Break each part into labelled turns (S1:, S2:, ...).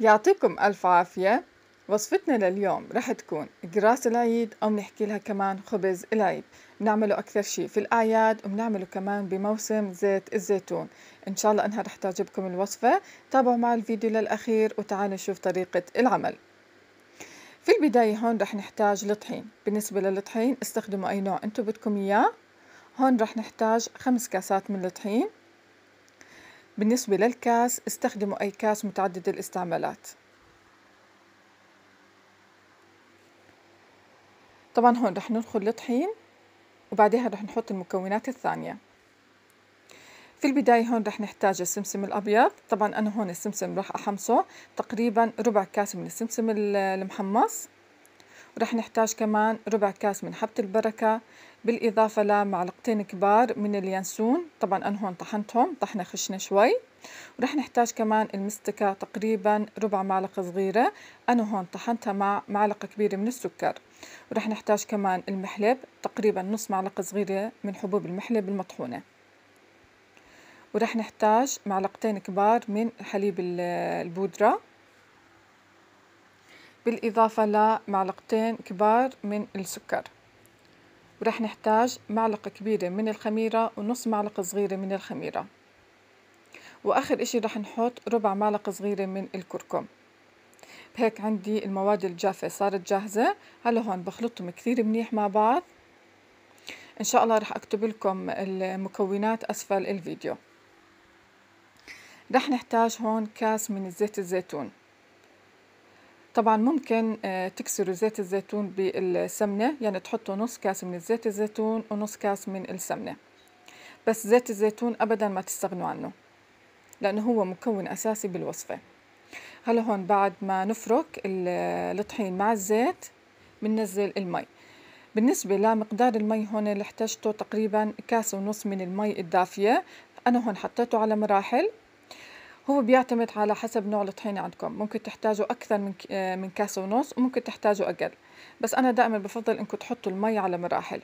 S1: يعطيكم ألف عافية وصفتنا لليوم رح تكون قراص العيد أو بنحكي لها كمان خبز العيد بنعمله أكثر شيء في الأعياد وبنعمله كمان بموسم زيت الزيتون إن شاء الله أنها رح تعجبكم الوصفة تابعوا مع الفيديو للأخير وتعالوا نشوف طريقة العمل في البداية هون رح نحتاج الطحين بالنسبة للطحين استخدموا أي نوع أنتم بدكم إياه هون رح نحتاج خمس كاسات من الطحين بالنسبة للكاس استخدموا أي كاس متعدد الاستعمالات طبعا هون رح ندخل الطحين وبعدها رح نحط المكونات الثانية في البداية هون رح نحتاج السمسم الأبيض طبعا أنا هون السمسم رح أحمصه تقريبا ربع كاس من السمسم المحمص رح نحتاج كمان ربع كاس من حبة البركة بالإضافة لمعلقتين كبار من اليانسون طبعا أنا هون طحنتهم طحنة خشنة شوي ورح نحتاج كمان المستكة تقريبا ربع معلقة صغيرة أنا هون طحنتها مع معلقة كبيرة من السكر ورح نحتاج كمان المحلب تقريبا نص معلقة صغيرة من حبوب المحلب المطحونة ورح نحتاج معلقتين كبار من حليب البودرة بالإضافة لمعلقتين كبار من السكر ورح نحتاج معلقة كبيرة من الخميرة ونص معلقة صغيرة من الخميرة وآخر إشي رح نحط ربع معلقة صغيرة من الكركم بهيك عندي المواد الجافة صارت جاهزة هلا هون بخلطهم كثير منيح مع بعض إن شاء الله رح أكتب لكم المكونات أسفل الفيديو رح نحتاج هون كاس من زيت الزيتون طبعا ممكن آه، تكسروا زيت الزيتون بالسمنة يعني تحطوا نص كاس من زيت الزيتون ونص كاس من السمنة بس زيت الزيتون أبدا ما تستغنوا عنه لأنه هو مكون أساسي بالوصفة هلا هون بعد ما نفرك آه، الطحين مع الزيت بننزل المي بالنسبة لمقدار المي هون اللي احتجته تقريبا كاس ونص من المي الدافية أنا هون حطيته على مراحل هو بيعتمد على حسب نوع الطحينة عندكم ممكن تحتاجوا أكثر من آه، من كاسة ونص وممكن تحتاجوا أقل بس أنا دائما بفضل إنكم تحطوا المي على مراحل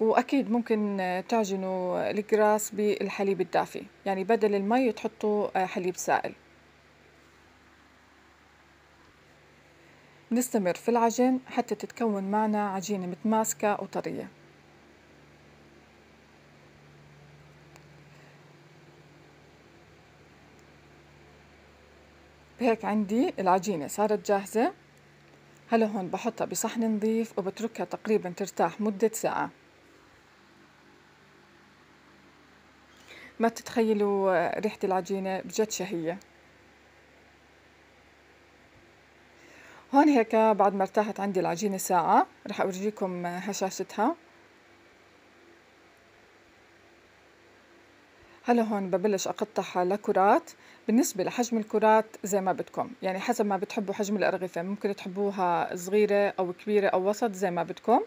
S1: وأكيد ممكن آه، تعجنوا الجراس بالحليب الدافي يعني بدل المي تحطوا آه، حليب سائل نستمر في العجن حتى تتكون معنا عجينة متماسكة وطرية بهيك عندي العجينة صارت جاهزة هلا هون بحطها بصحن نظيف وبتركها تقريبا ترتاح مدة ساعة ما تتخيلوا ريحة العجينة بجد شهية هون هيك بعد ما ارتاحت عندي العجينة ساعة رح أورجيكم هشاشتها هلا هون ببلش اقطعها لكرات بالنسبة لحجم الكرات زي ما بدكم يعني حسب ما بتحبوا حجم الأرغفة ممكن تحبوها صغيرة أو كبيرة أو وسط زي ما بدكم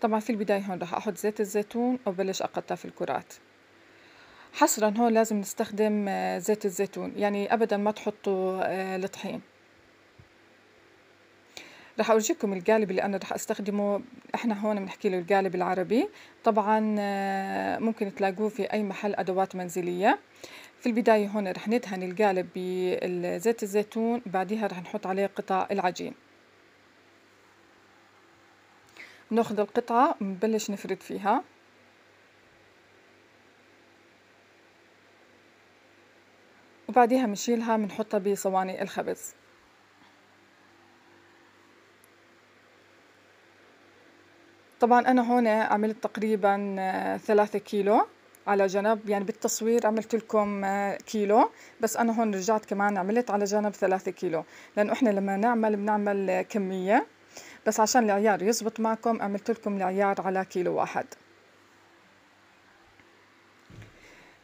S1: طبعا في البداية هون راح أحط زيت الزيتون وبلش أقطع في الكرات حصرا هون لازم نستخدم آه، زيت الزيتون يعني أبدا ما تحطوا الطحين آه، رح أورجيكم القالب اللي أنا رح أستخدمه إحنا هون بنحكي له القالب العربي طبعا آه، ممكن تلاقوه في أي محل أدوات منزلية في البداية هون رح ندهن القالب بزيت الزيتون بعدها رح نحط عليه قطع العجين ناخذ القطعة ونبلش نفرد فيها وبعدها بنشيلها بنحطها بصواني الخبز طبعا أنا هون عملت تقريبا آه، ثلاثة كيلو على جنب يعني بالتصوير عملت لكم آه، كيلو بس أنا هون رجعت كمان عملت على جنب ثلاثة كيلو لأنه إحنا لما نعمل بنعمل آه، كمية بس عشان العيار يزبط معكم عملت لكم العيار على كيلو واحد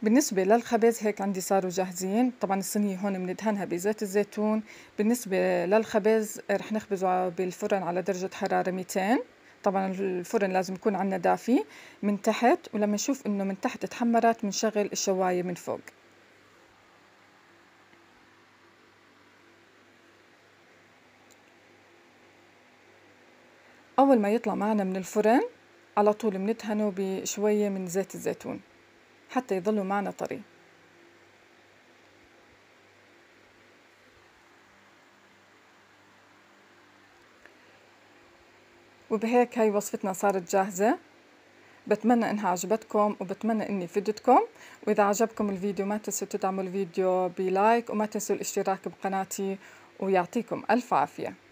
S1: بالنسبة للخبز هيك عندي صاروا جاهزين طبعا الصينية هون بندهنها بزيت الزيتون بالنسبة للخبز رح نخبزه بالفرن على درجة حرارة 200 طبعا الفرن لازم يكون عندنا دافي من تحت ولما نشوف انه من تحت تحمرت بنشغل الشوايه من فوق اول ما يطلع معنا من الفرن على طول بندهنه بشويه من زيت الزيتون حتى يضلوا معنا طري وبهيك هاي وصفتنا صارت جاهزة بتمنى انها عجبتكم وبتمنى اني فدتكم واذا عجبكم الفيديو ما تنسوا تدعموا الفيديو بلايك وما تنسوا الاشتراك بقناتي ويعطيكم الف عافيه